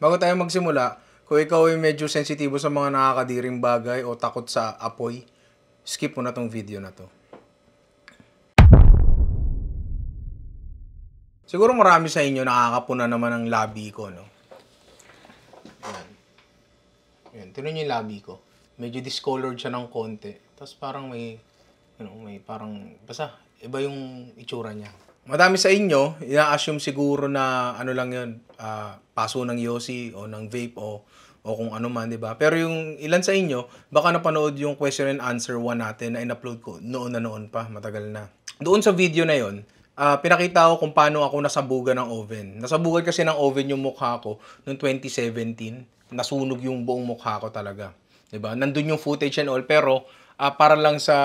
Bago tayo magsimula, kung ikaw ay medyo sensitibo sa mga nakakadiring bagay o takot sa apoy, skip mo na tong video na to. Siguro marami sa inyo nakakapuna naman ng labi ko, no? Ayan. Ayan, tuloy yung labi ko. Medyo discolored siya ng konti. Tapos parang may, ano, may parang, basta, iba yung itsura niya. Madami sa inyo, ina-assume siguro na ano lang yun, uh, paso ng Yossi o ng vape o, o kung ano man, di ba? Pero yung ilan sa inyo, baka napanood yung question and answer 1 natin na in-upload ko noon na noon pa, matagal na. Doon sa video na yon, uh, ah, pinakita ko kung paano ako nasabugan ng oven. Nasabugan kasi ng oven yung mukha ko noong 2017. Nasunog yung buong mukha ko talaga. 'Di ba? Nandun yung footage and all pero uh, para lang sa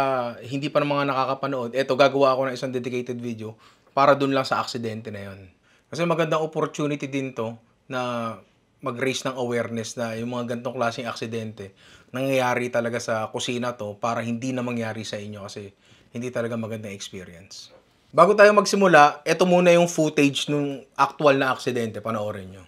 hindi pa ng mga nakakapanood, eto gagawa ako ng isang dedicated video para dun lang sa aksidente na yon. Kasi magandang opportunity din to na mag-raise ng awareness na yung mga ganitong klaseng aksidente nangyayari talaga sa kusina to para hindi na mangyari sa inyo kasi hindi talaga magandang experience. Bago tayo magsimula, ito muna yung footage nung actual na aksidente. Panoorin nyo.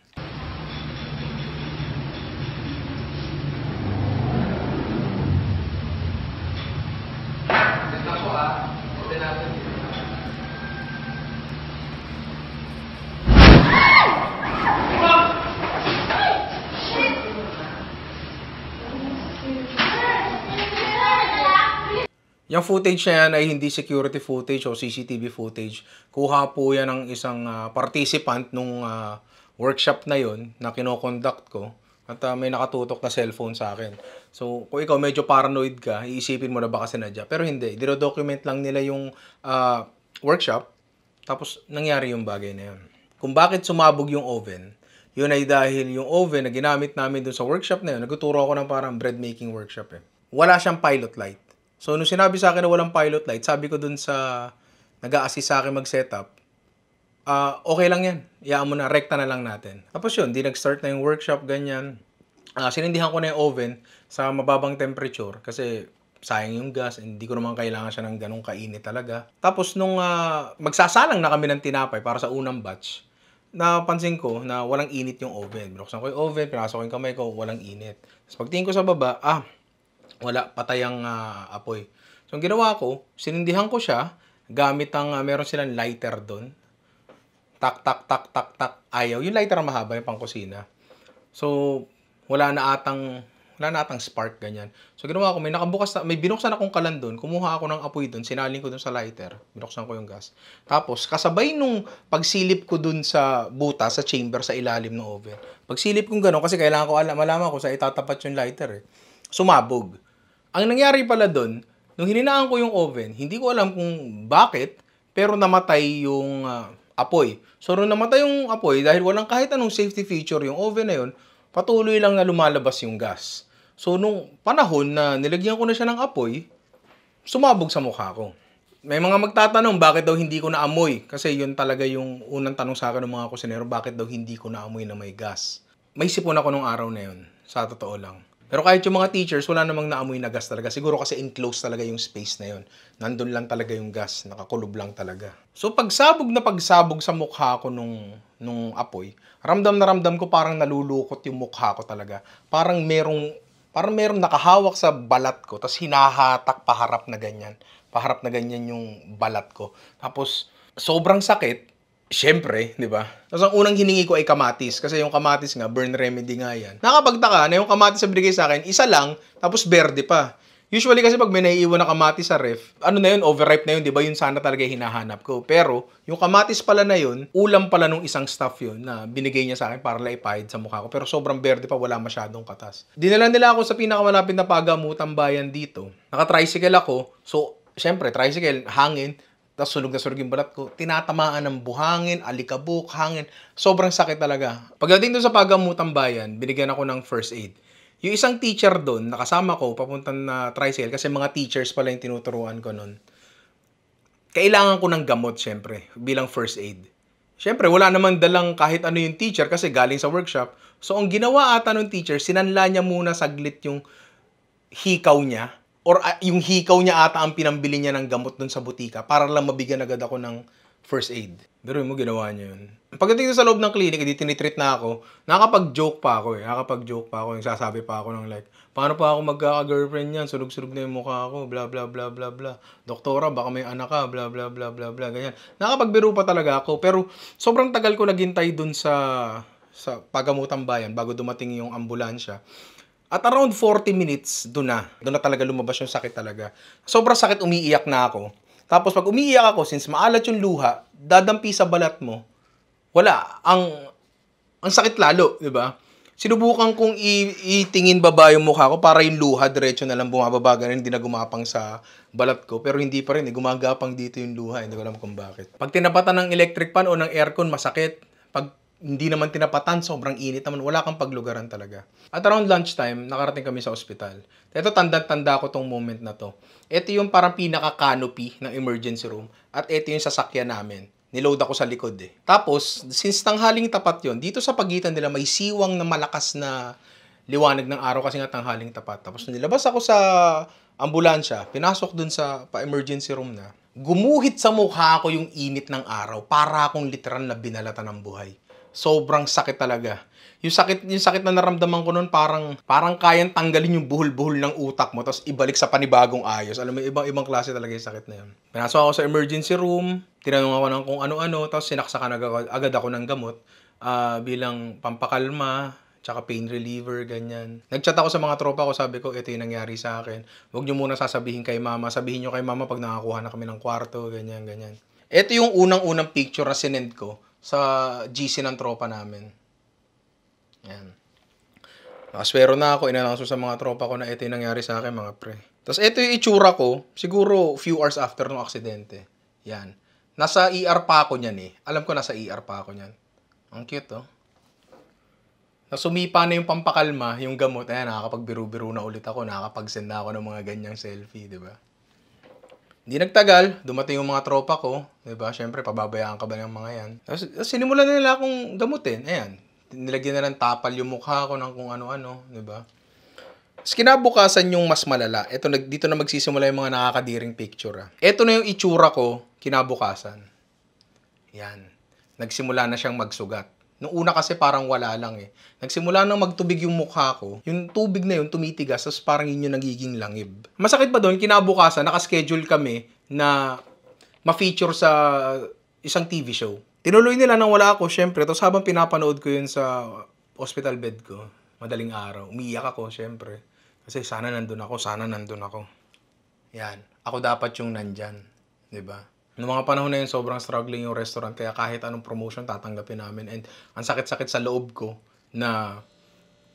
footage na yan ay hindi security footage o CCTV footage. Kuha po yan ng isang uh, participant nung uh, workshop na yon na kinoconduct ko. At uh, may nakatutok na cellphone sa akin. So, kung ikaw medyo paranoid ka, iisipin mo na baka sinadya. Pero hindi, Dino-document lang nila yung uh, workshop. Tapos, nangyari yung bagay na yun. Kung bakit sumabog yung oven, yun ay dahil yung oven na ginamit namin dun sa workshop na yun, nagtuturo ako ng parang bread making workshop eh. Wala siyang pilot light. So, nung sinabi sa akin na walang pilot light, sabi ko dun sa nag a sa akin mag-setup, uh, okay lang yan. Iyaan mo na, rekta na lang natin. Tapos yun, di nag-start na yung workshop, ganyan. Uh, sinindihan ko na yung oven sa mababang temperature kasi sayang yung gas and hindi ko naman kailangan siya ng ganong kainit talaga. Tapos nung uh, magsasalang na kami ng tinapay para sa unang batch, napansin ko na walang init yung oven. Binuksan ko yung oven, pinasok ko yung kamay ko, walang init. Tapos pagtingin ko sa baba, ah, wala patay ang uh, apoy. So ang ginawa ko, sinindihan ko siya gamit ang uh, meron silang lighter doon. Tak tak tak tak tak ayaw. Yung lighter ang mahaba yung pangkusina. So wala na atang wala na atang spark ganyan. So ginawa ko, may nakabukas na, may binuksan akong kalan doon, kumuha ako ng apoy doon, sinalin ko doon sa lighter, binuksan ko yung gas. Tapos kasabay nung pagsilip ko doon sa buta, sa chamber, sa ilalim ng oven. Pagsilip kong gano'n, kasi kailangan ko alam, malaman ko sa itatapat yung lighter eh. Sumabog. Ang nangyari pala doon, nung hininaan ko yung oven, hindi ko alam kung bakit, pero namatay yung uh, apoy. So, nung namatay yung apoy, dahil walang kahit anong safety feature yung oven na yun, patuloy lang na lumalabas yung gas. So, nung panahon na nilagyan ko na siya ng apoy, sumabog sa mukha ko. May mga magtatanong, bakit daw hindi ko naamoy? Kasi yun talaga yung unang tanong sa akin ng mga kusinero, bakit daw hindi ko naamoy na may gas? May sipon ako nung araw na yun, sa totoo lang. Pero kahit yung mga teachers, wala namang naamoy na gas talaga. Siguro kasi enclosed talaga yung space na yon. Nandun lang talaga yung gas, nakakulob lang talaga. So pagsabog na pagsabog sa mukha ko nung, nung apoy, ramdam na ramdam ko parang nalulukot yung mukha ko talaga. Parang merong, parang merong nakahawak sa balat ko, tapos hinahatak paharap na ganyan. Paharap na ganyan yung balat ko. Tapos sobrang sakit, Siyempre, di ba? Tapos ang unang hiningi ko ay kamatis. Kasi yung kamatis nga, burn remedy nga yan. Nakapagtaka na yung kamatis na binigay sa akin, isa lang, tapos berde pa. Usually kasi pag may naiiwan na kamatis sa ref, ano na yun, overripe na yun, di ba? Yun sana talaga hinahanap ko. Pero, yung kamatis pala na yun, ulam pala nung isang staff yun na binigay niya sa akin para laipahid sa mukha ko. Pero sobrang berde pa, wala masyadong katas. Dinala nila ako sa pinakamalapit na pagamutang bayan dito. Naka-tricycle ako, so, syempre, tricycle, hangin, tapos sunog na sunog yung balat ko. Tinatamaan ng buhangin, alikabok, hangin. Sobrang sakit talaga. Pagdating doon sa pagamutang bayan, binigyan ako ng first aid. Yung isang teacher doon, nakasama ko, papunta na tricycle, kasi mga teachers pala yung tinuturuan ko noon. Kailangan ko ng gamot, syempre, bilang first aid. Syempre, wala naman dalang kahit ano yung teacher kasi galing sa workshop. So, ang ginawa ata ng teacher, sinanla niya muna saglit yung hikaw niya or uh, yung hikaw niya ata ang pinambili niya ng gamot dun sa butika para lang mabigyan agad ako ng first aid. Pero mo ginawa niya yun. Pagdating sa loob ng clinic, edi tinitreat na ako, nakakapag-joke pa ako eh. Nakakapag-joke pa ako, yung sasabi pa ako ng like, paano pa ako magkaka-girlfriend niyan? Sunog-sunog na yung mukha ko, bla bla bla bla bla. Doktora, baka may anak ka, bla bla bla bla bla, ganyan. Nakapagbiro pa talaga ako, pero sobrang tagal ko naghintay dun sa sa pagamutan bayan bago dumating yung ambulansya. At around 40 minutes, doon na. Doon na talaga lumabas yung sakit talaga. Sobrang sakit, umiiyak na ako. Tapos pag umiiyak ako, since maalat yung luha, dadampi sa balat mo. Wala. Ang, ang sakit lalo, di ba? Sinubukan kong itingin baba yung mukha ko para yung luha, diretso na lang bumababa, ganun, hindi na gumapang sa balat ko. Pero hindi pa rin, eh, gumagapang dito yung luha, eh, hindi ko alam kung bakit. Pag tinapatan ng electric pan o ng aircon, masakit hindi naman tinapatan, sobrang init naman, wala kang paglugaran talaga. At around lunchtime, nakarating kami sa ospital. Ito, tanda-tanda ko tong moment na to. Ito yung parang pinaka-canopy ng emergency room. At ito yung sasakyan namin. Niload ako sa likod eh. Tapos, since tanghaling tapat yon dito sa pagitan nila may siwang na malakas na liwanag ng araw kasi nga tanghaling tapat. Tapos nilabas ako sa ambulansya, pinasok dun sa pa-emergency room na. Gumuhit sa mukha ko yung init ng araw para akong literal na binalatan ng buhay sobrang sakit talaga. Yung sakit, yung sakit na naramdaman ko noon parang parang kayang tanggalin yung buhol-buhol ng utak mo tapos ibalik sa panibagong ayos. Alam mo, ibang-ibang klase talaga yung sakit na yun. Pinasok ako sa emergency room, tinanong ako ng kung ano-ano, tapos sinaksakan agad, ako ng gamot uh, bilang pampakalma, tsaka pain reliever, ganyan. Nagchat ako sa mga tropa ko, sabi ko, ito yung nangyari sa akin. Huwag nyo muna sasabihin kay mama. Sabihin nyo kay mama pag nakakuha na kami ng kwarto, ganyan, ganyan. Ito yung unang-unang picture na sinend ko sa GC ng tropa namin. Yan. Nakaswero na ako, inannounce sa mga tropa ko na ito yung nangyari sa akin, mga pre. Tapos ito yung itsura ko, siguro few hours after ng aksidente. Yan. Nasa ER pa ako niyan eh. Alam ko nasa ER pa ako niyan. Ang cute, oh. Nasumipa na yung pampakalma, yung gamot. Ayan, nakakapagbiru-biru na ulit ako. Nakakapag-send na ako ng mga ganyang selfie, di ba? Hindi nagtagal, dumating yung mga tropa ko. Diba? Siyempre, pababayaan ka ba ng mga yan? Tapos, tapos sinimulan na nila akong damutin. Ayan. Nilagyan na lang tapal yung mukha ko ng kung ano-ano. Diba? Tapos kinabukasan yung mas malala. Ito, nag, dito na magsisimula yung mga nakakadiring picture. Ah. Ito na yung itsura ko kinabukasan. Yan. Nagsimula na siyang magsugat. Nung una kasi parang wala lang eh. Nagsimula nang magtubig yung mukha ko, yung tubig na yun tumitigas, tapos parang yun yung nagiging langib. Masakit pa doon, kinabukasan, nakaschedule kami na ma-feature sa isang TV show. Tinuloy nila nang wala ako, syempre. Tapos habang pinapanood ko yun sa hospital bed ko, madaling araw, umiiyak ako, syempre. Kasi sana nandun ako, sana nandun ako. Yan. Ako dapat yung nandyan. ba? Diba? Noong mga panahon na yun, sobrang struggling yung restaurant. Kaya kahit anong promotion, tatanggapin namin. And ang sakit-sakit sa loob ko na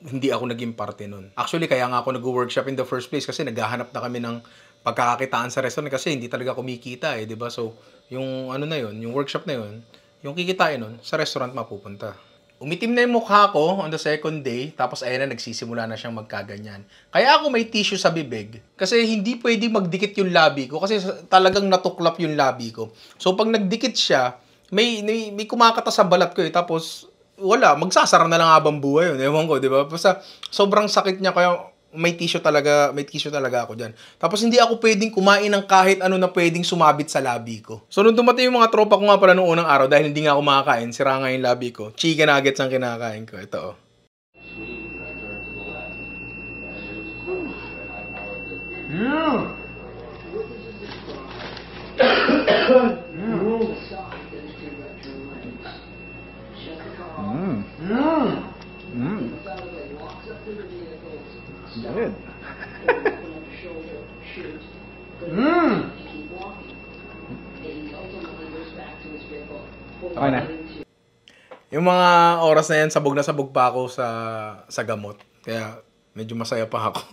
hindi ako naging parte nun. Actually, kaya nga ako nag-workshop in the first place kasi naghahanap na kami ng pagkakakitaan sa restaurant kasi hindi talaga kumikita eh, 'di ba? So, yung ano na 'yon, yung workshop na 'yon, yung kikitain nun, sa restaurant mapupunta umitim na yung mukha ko on the second day, tapos ayan na, nagsisimula na siyang magkaganyan. Kaya ako may tissue sa bibig, kasi hindi pwede magdikit yung labi ko, kasi talagang natuklap yung labi ko. So pag nagdikit siya, may, may, may kumakata sa balat ko eh, tapos wala, magsasara na lang habang buhay yun. Ewan ko, di ba? Basta sobrang sakit niya, kaya may tissue talaga, may tissue talaga ako diyan. Tapos hindi ako pwedeng kumain ng kahit ano na pwedeng sumabit sa labi ko. So nung dumating yung mga tropa ko nga pala noong unang araw dahil hindi nga ako makakain, sira nga yung labi ko. Chicken nuggets ang kinakain ko. Ito oh. Mm. mm. mm. Good. Mmm! Okay na. Yung mga oras na yan, sabog na sabog pa ako sa, sa gamot. Kaya medyo masaya pa ako.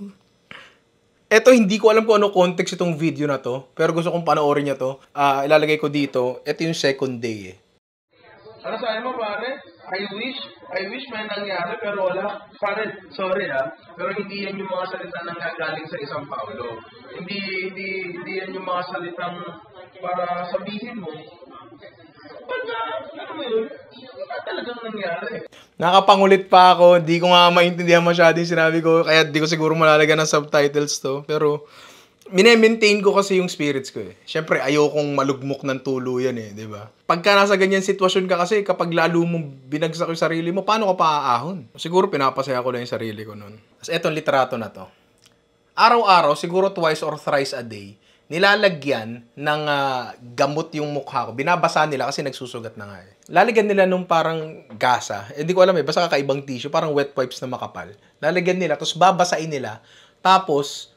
Eto, hindi ko alam kung ano context itong video na to. Pero gusto kong panoorin niya to. Uh, ilalagay ko dito. Ito yung second day eh. Ano sa'yo mo, pare? I wish, I wish may nangyari pero wala. Sorry, sorry ah. ha. Pero hindi yan yung mga salita nang gagaling sa isang Paulo. Hindi, hindi, hindi yan yung mga salitang para sabihin mo. Ba't na, ah, ano mo yun? Wala talagang nangyari. Nakapangulit pa ako. Hindi ko nga maintindihan masyado yung sinabi ko. Kaya di ko siguro malalagyan ng subtitles to. Pero, Mine-maintain ko kasi yung spirits ko eh. Siyempre, ayokong malugmok ng tuluyan eh, di ba? Pagka nasa ganyan sitwasyon ka kasi, kapag lalo mong binagsak yung sarili mo, paano ka paaahon? Siguro pinapasaya ko lang yung sarili ko nun. Tapos etong litrato na to. Araw-araw, siguro twice or thrice a day, nilalagyan ng uh, gamot yung mukha ko. Binabasa nila kasi nagsusugat na nga eh. Lalagyan nila nung parang gasa. Eh, ko alam eh, basta kakaibang tissue, parang wet wipes na makapal. Lalagyan nila, tapos babasain nila. Tapos,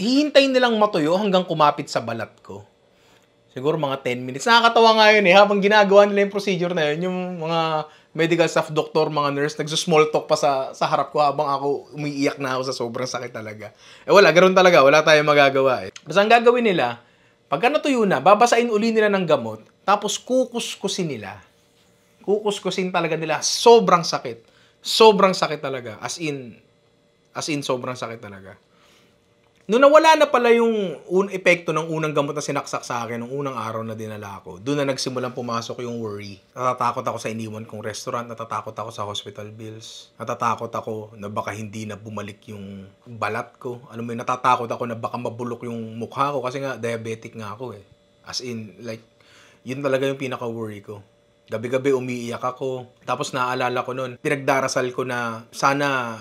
hihintay nilang matuyo hanggang kumapit sa balat ko. Siguro mga 10 minutes. Nakakatawa nga yun eh. Habang ginagawa nila yung procedure na yun, yung mga medical staff, doktor, mga nurse, nagsusmall talk pa sa, sa harap ko habang ako umiiyak na ako sa sobrang sakit talaga. Eh wala, ganoon talaga. Wala tayong magagawa eh. Basta ang gagawin nila, pagka natuyo na, babasain uli nila ng gamot, tapos kukuskusin nila. Kukuskusin talaga nila. Sobrang sakit. Sobrang sakit talaga. As in, as in sobrang sakit talaga. Noon nawala na pala yung un epekto ng unang gamot na sinaksak sa akin nung unang araw na dinala ko, doon na nagsimulang pumasok yung worry. Natatakot ako sa iniwan kong restaurant, natatakot ako sa hospital bills, natatakot ako na baka hindi na bumalik yung balat ko. Ano mo yun, natatakot ako na baka mabulok yung mukha ko kasi nga diabetic nga ako eh. As in, like, yun talaga yung pinaka-worry ko. Gabi-gabi umiiyak ako. Tapos naaalala ko noon, pinagdarasal ko na sana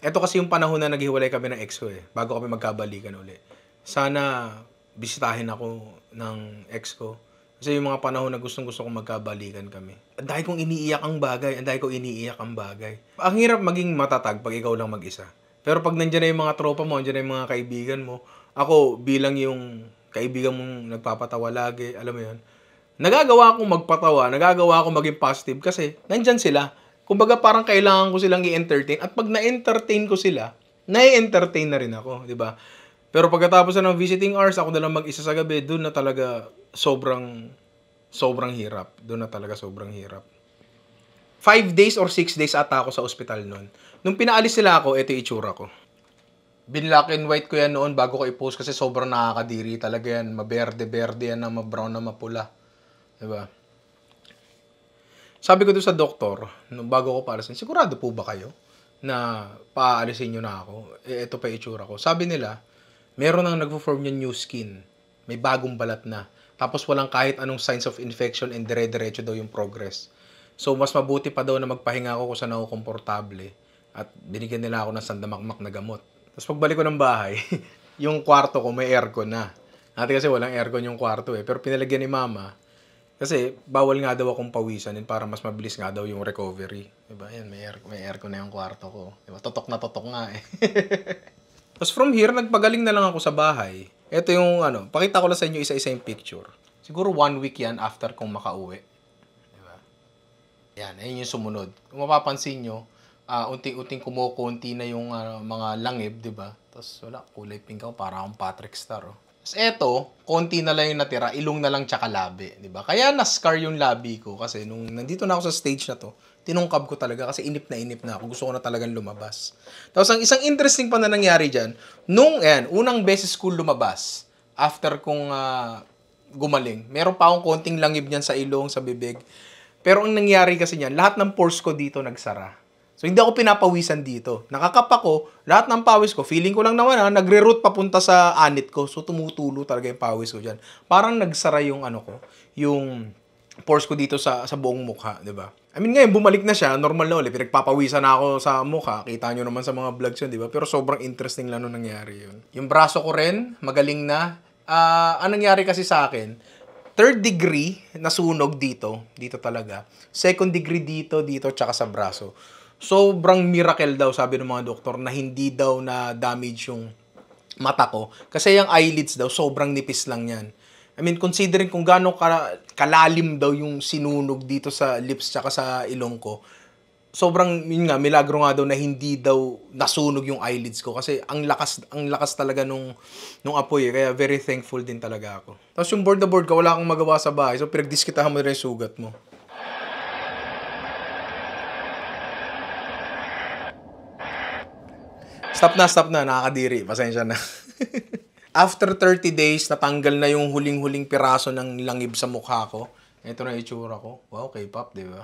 ito kasi yung panahon na naghiwalay kami ng ex ko eh, bago kami magkabalikan uli. Sana bisitahin ako ng ex ko. Kasi yung mga panahon na gustong gusto kong magkabalikan kami. Ang dahil kong iniiyak ang bagay, ang dahil ko iniiyak ang bagay. Ang hirap maging matatag pag ikaw lang mag-isa. Pero pag nandiyan na yung mga tropa mo, nandiyan na yung mga kaibigan mo, ako bilang yung kaibigan mong nagpapatawa lagi, alam mo yun, nagagawa akong magpatawa, nagagawa akong maging positive kasi nandiyan sila. Kumbaga parang kailangan ko silang i-entertain at pag na-entertain ko sila, na-entertain na rin ako, 'di ba? Pero pagkatapos na ng visiting hours, ako na lang mag-isa sa gabi, doon na talaga sobrang sobrang hirap. Doon na talaga sobrang hirap. Five days or six days ata ako sa ospital noon. Nung pinaalis sila ako, ito yung itsura ko. Binlack and white ko yan noon bago ko i-post kasi sobrang nakakadiri talaga yan. Maberde-berde yan na mabrown na mapula. Diba? Sabi ko doon sa doktor, nung bago ko paalisin, sigurado po ba kayo na paalisin nyo na ako? E, ito pa itsura ko. Sabi nila, meron nang nagpo-form yung new skin. May bagong balat na. Tapos walang kahit anong signs of infection and dire-diretso daw yung progress. So, mas mabuti pa daw na magpahinga ako kung saan ako komportable. At binigyan nila ako ng sandamakmak na gamot. Tapos pagbalik ko ng bahay, yung kwarto ko may aircon na. Dati kasi walang aircon yung kwarto eh. Pero pinalagyan ni mama kasi bawal nga daw akong pawisan yun para mas mabilis nga daw yung recovery. Diba? Yan, may, air, may aircon na yung kwarto ko. Diba? Totok na totok nga eh. Tapos from here, nagpagaling na lang ako sa bahay. Ito yung ano, pakita ko lang sa inyo isa-isa yung picture. Siguro one week yan after kong makauwi. Diba? Yan, ayun yung sumunod. Kung mapapansin nyo, uh, unti-unting kumukunti na yung uh, mga langib, diba? Tapos wala, kulay pink ako, para akong Patrick Star. Oh. So, eto, konti na lang yung natira, ilong na lang tsaka labi, di ba? Kaya na-scar yung labi ko kasi nung nandito na ako sa stage na to, tinungkab ko talaga kasi inip na inip na ako. Gusto ko na talagang lumabas. Tapos ang isang interesting pa na nangyari dyan, nung, ayan, unang beses ko lumabas, after kong uh, gumaling, meron pa akong konting langib niyan sa ilong, sa bibig. Pero ang nangyari kasi niyan, lahat ng pores ko dito nagsara. So, hindi ako pinapawisan dito. Nakakap ako, lahat ng pawis ko, feeling ko lang naman ha, ah, nagre-root papunta sa anit ko. So, tumutulo talaga yung pawis ko dyan. Parang nagsara yung ano ko, yung pores ko dito sa, sa buong mukha, di ba? I mean, ngayon, bumalik na siya, normal na ulit. Pinagpapawisan na ako sa mukha. Kita nyo naman sa mga vlogs yun, di ba? Pero sobrang interesting lang nung nangyari yun. Yung braso ko rin, magaling na. Uh, ang nangyari kasi sa akin, third degree nasunog dito, dito talaga. Second degree dito, dito, tsaka sa braso sobrang miracle daw sabi ng mga doktor na hindi daw na damage yung mata ko. Kasi yung eyelids daw, sobrang nipis lang yan. I mean, considering kung gaano kalalim daw yung sinunog dito sa lips tsaka sa ilong ko, sobrang yun nga milagro nga daw na hindi daw nasunog yung eyelids ko kasi ang lakas ang lakas talaga nung nung apoy eh. kaya very thankful din talaga ako. Tapos yung board the board ka wala akong magawa sa bahay so pinagdiskitahan mo rin yung sugat mo. Stop na, stop na. Nakakadiri. Pasensya na. After 30 days, natanggal na yung huling-huling piraso ng langib sa mukha ko. Ito na itsura ko. Wow, K-pop, di ba?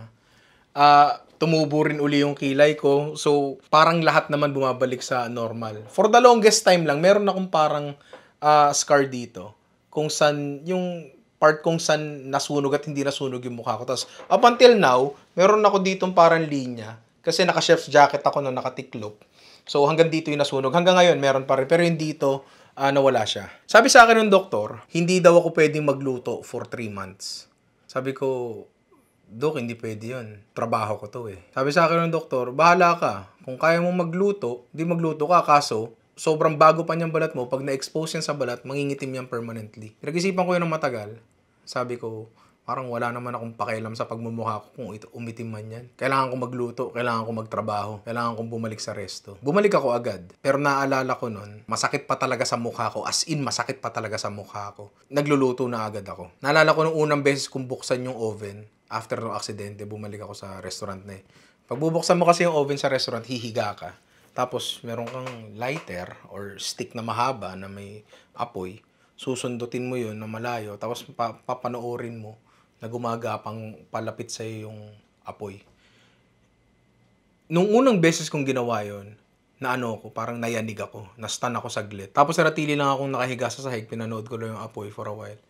Uh, tumubo rin uli yung kilay ko. So, parang lahat naman bumabalik sa normal. For the longest time lang, meron akong parang uh, scar dito. Kung saan, yung part kung saan nasunog at hindi nasunog yung mukha ko. Tapos, up until now, meron ako ditong parang linya. Kasi naka-chef's jacket ako na nakatiklop. So hanggang dito yung nasunog. Hanggang ngayon meron pa rin pero yung dito uh, nawala siya. Sabi sa akin ng doktor, hindi daw ako pwedeng magluto for 3 months. Sabi ko, Dok, hindi pwede yun. Trabaho ko to eh. Sabi sa akin ng doktor, bahala ka. Kung kaya mo magluto, di magluto ka. Kaso, sobrang bago pa niyang balat mo. Pag na-expose yan sa balat, mangingitim yan permanently. Pinag-isipan ko yun ng matagal. Sabi ko, Parang wala naman akong pakialam sa pagmumukha ko kung ito, umitim man yan. Kailangan kong magluto, kailangan kong magtrabaho, kailangan kong bumalik sa resto. Bumalik ako agad. Pero naaalala ko nun, masakit pa talaga sa mukha ko. As in, masakit pa talaga sa mukha ko. Nagluluto na agad ako. Naalala ko nung unang beses kong buksan yung oven, after ng aksidente, bumalik ako sa restaurant na eh. Pag bubuksan mo kasi yung oven sa restaurant, hihiga ka. Tapos, meron kang lighter or stick na mahaba na may apoy. Susundutin mo yun na malayo. Tapos, pa- papanoorin mo na gumagapang palapit sa yung apoy. Nung unang beses kong ginawa yon, na ano ko, parang nayanig ako, nastan ako saglit. Tapos naratili lang akong nakahiga sa sahig, pinanood ko lang yung apoy for a while.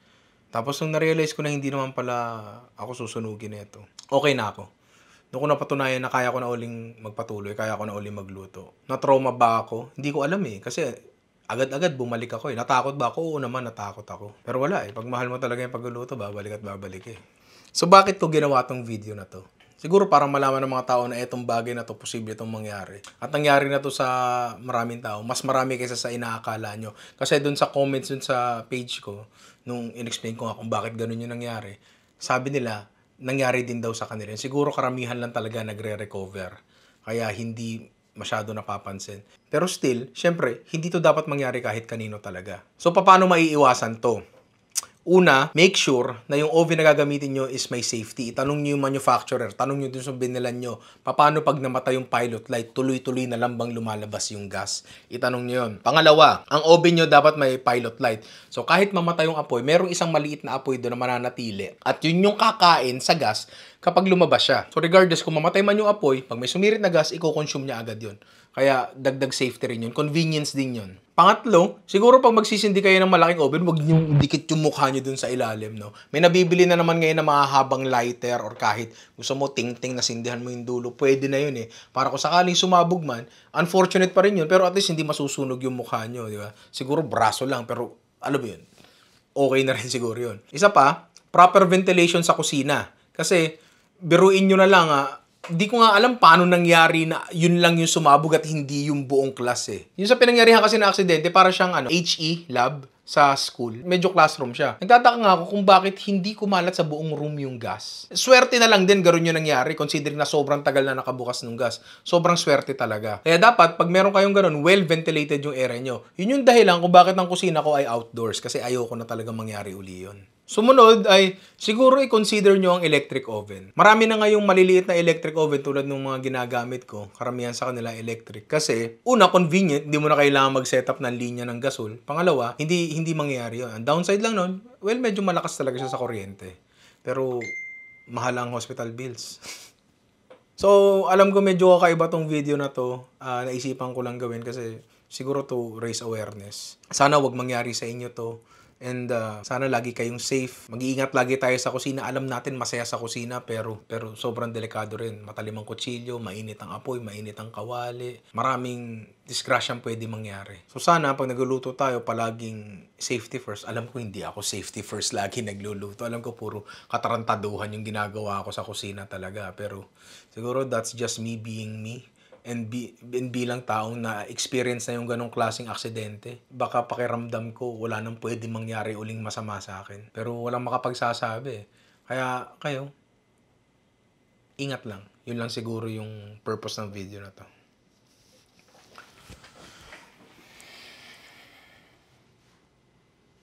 Tapos nung narealize ko na hindi naman pala ako susunugin nito, okay na ako. Doon ko napatunayan na kaya ko na uling magpatuloy, kaya ko na uling magluto. Na-trauma ba ako? Hindi ko alam eh. Kasi agad-agad bumalik ako eh. Natakot ba ako? Oo naman, natakot ako. Pero wala eh. Pag mahal mo talaga yung pagluluto, babalik at babalik eh. So bakit ko ginawa tong video na to? Siguro para malaman ng mga tao na itong bagay na to, posible itong mangyari. At nangyari na to sa maraming tao. Mas marami kaysa sa inaakala nyo. Kasi dun sa comments dun sa page ko, nung inexplain ko nga kung bakit ganun yung nangyari, sabi nila, nangyari din daw sa kanila. Siguro karamihan lang talaga nagre-recover. Kaya hindi masyado napapansin. Pero still, syempre, hindi to dapat mangyari kahit kanino talaga. So, paano maiiwasan to? Una, make sure na yung oven na gagamitin nyo is may safety. Tanong nyo yung manufacturer, tanong nyo dun sa binilan nyo, paano pag namatay yung pilot light, tuloy-tuloy na lambang lumalabas yung gas. Itanong nyo yun. Pangalawa, ang oven nyo dapat may pilot light. So kahit mamatay yung apoy, merong isang maliit na apoy doon na mananatili. At yun yung kakain sa gas kapag lumabas siya. So regardless kung mamatay man yung apoy, pag may sumirit na gas, i-consume niya agad yun. Kaya dagdag safety rin yun. Convenience din yun. Pangatlo, siguro pag magsisindi kayo ng malaking oven, wag niyo dikit yung mukha niyo dun sa ilalim, no? May nabibili na naman ngayon na mahahabang lighter or kahit gusto mo ting-ting na sindihan mo yung dulo, pwede na yun eh. Para kung sakaling sumabog man, unfortunate pa rin yun, pero at least hindi masusunog yung mukha niyo, di ba? Siguro braso lang, pero alam mo yun, okay na rin siguro yun. Isa pa, proper ventilation sa kusina. Kasi, biruin nyo na lang, ah, di ko nga alam paano nangyari na yun lang yung sumabog at hindi yung buong klase. eh. Yung sa pinangyarihan kasi na aksidente, para siyang ano, HE lab sa school. Medyo classroom siya. Nagtataka nga ako kung bakit hindi kumalat sa buong room yung gas. Swerte na lang din garon yung nangyari considering na sobrang tagal na nakabukas ng gas. Sobrang swerte talaga. Kaya dapat pag meron kayong ganun, well ventilated yung area nyo. Yun yung dahilan kung bakit ang kusina ko ay outdoors kasi ayoko na talaga mangyari uli yun. Sumunod ay siguro i-consider nyo ang electric oven. Marami na ngayong maliliit na electric oven tulad ng mga ginagamit ko. Karamihan sa kanila electric. Kasi una, convenient. Hindi mo na kailangan mag-setup ng linya ng gasol. Pangalawa, hindi, hindi mangyayari yun. Ang downside lang nun, well, medyo malakas talaga siya sa kuryente. Pero mahal ang hospital bills. so, alam ko medyo kakaiba tong video na to. Uh, naisipan ko lang gawin kasi siguro to raise awareness. Sana wag mangyari sa inyo to And uh, sana lagi kayong safe. Mag-iingat lagi tayo sa kusina. Alam natin masaya sa kusina pero pero sobrang delikado rin. Matalim ang kutsilyo, mainit ang apoy, mainit ang kawali. Maraming disgrasyang pwede mangyari. So sana pag nagluluto tayo palaging safety first. Alam ko hindi ako safety first lagi nagluluto. Alam ko puro katarantaduhan yung ginagawa ko sa kusina talaga. Pero siguro that's just me being me and, bi- and bilang taong na experience na yung ganong klaseng aksidente, baka pakiramdam ko wala nang pwede mangyari uling masama sa akin. Pero walang makapagsasabi eh. Kaya kayo, ingat lang. Yun lang siguro yung purpose ng video na to.